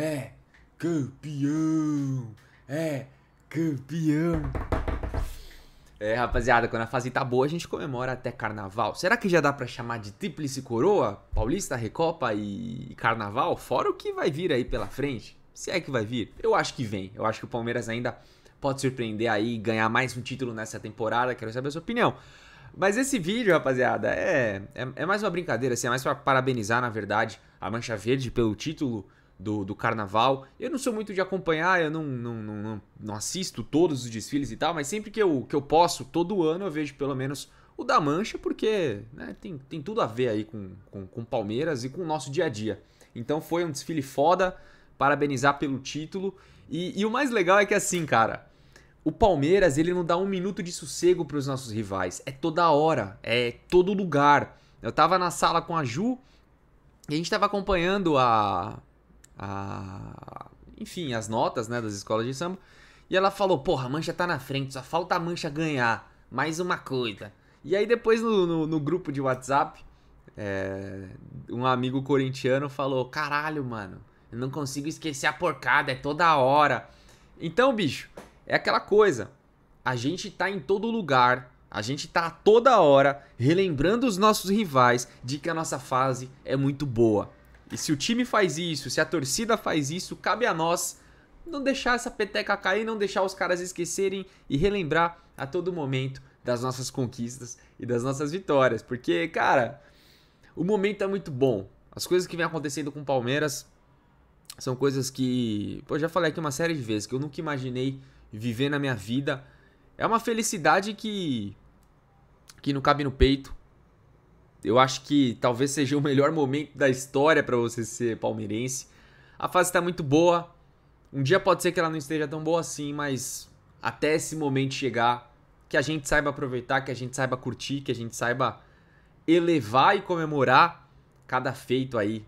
é campeão, é campeão. É, rapaziada, quando a fase tá boa, a gente comemora até carnaval. Será que já dá para chamar de tríplice coroa? Paulista, Recopa e carnaval? Fora o que vai vir aí pela frente. Se é que vai vir. Eu acho que vem. Eu acho que o Palmeiras ainda pode surpreender aí e ganhar mais um título nessa temporada. Quero saber a sua opinião. Mas esse vídeo, rapaziada, é, é, é mais uma brincadeira, assim, é mais para parabenizar, na verdade, a Mancha Verde pelo título do, do carnaval. Eu não sou muito de acompanhar, eu não, não, não, não, assisto todos os desfiles e tal, mas sempre que eu, que eu posso, todo ano eu vejo pelo menos o da Mancha, porque né, tem, tem tudo a ver aí com, com, com Palmeiras e com o nosso dia a dia. Então foi um desfile foda, parabenizar pelo título. E, e o mais legal é que assim, cara, o Palmeiras ele não dá um minuto de sossego para os nossos rivais. É toda hora, é todo lugar. Eu tava na sala com a Ju e a gente tava acompanhando a, a, enfim, as notas né, das escolas de samba. E ela falou: Porra, a mancha tá na frente, só falta a mancha ganhar. Mais uma coisa. E aí, depois no, no, no grupo de WhatsApp, é, um amigo corintiano falou: Caralho, mano, eu não consigo esquecer a porcada, é toda hora. Então, bicho, é aquela coisa. A gente tá em todo lugar, a gente tá toda hora relembrando os nossos rivais de que a nossa fase é muito boa. E se o time faz isso, se a torcida faz isso, cabe a nós não deixar essa peteca cair, não deixar os caras esquecerem e relembrar a todo momento das nossas conquistas e das nossas vitórias, porque, cara, o momento é muito bom. As coisas que vem acontecendo com o Palmeiras são coisas que, pô, já falei aqui uma série de vezes que eu nunca imaginei viver na minha vida. É uma felicidade que que não cabe no peito, eu acho que talvez seja o melhor momento da história para você ser palmeirense. A fase está muito boa. Um dia pode ser que ela não esteja tão boa assim, mas até esse momento chegar, que a gente saiba aproveitar, que a gente saiba curtir, que a gente saiba elevar e comemorar cada feito aí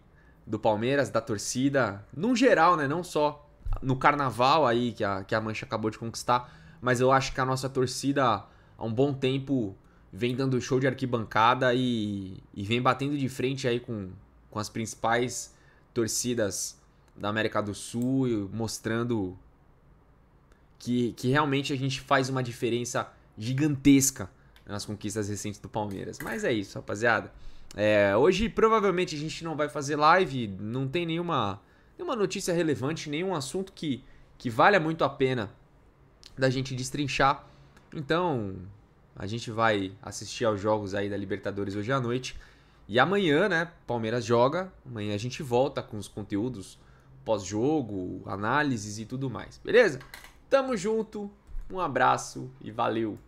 do Palmeiras, da torcida, num geral, né? Não só no carnaval aí que a, que a Mancha acabou de conquistar, mas eu acho que a nossa torcida há um bom tempo vem dando show de arquibancada e, e vem batendo de frente aí com, com as principais torcidas da América do Sul, mostrando que, que realmente a gente faz uma diferença gigantesca nas conquistas recentes do Palmeiras. Mas é isso, rapaziada. É, hoje provavelmente a gente não vai fazer live, não tem nenhuma, nenhuma notícia relevante, nenhum assunto que, que valha muito a pena da gente destrinchar. Então, a gente vai assistir aos jogos aí da Libertadores hoje à noite. E amanhã, né? Palmeiras joga. Amanhã a gente volta com os conteúdos pós-jogo, análises e tudo mais. Beleza? Tamo junto. Um abraço e valeu.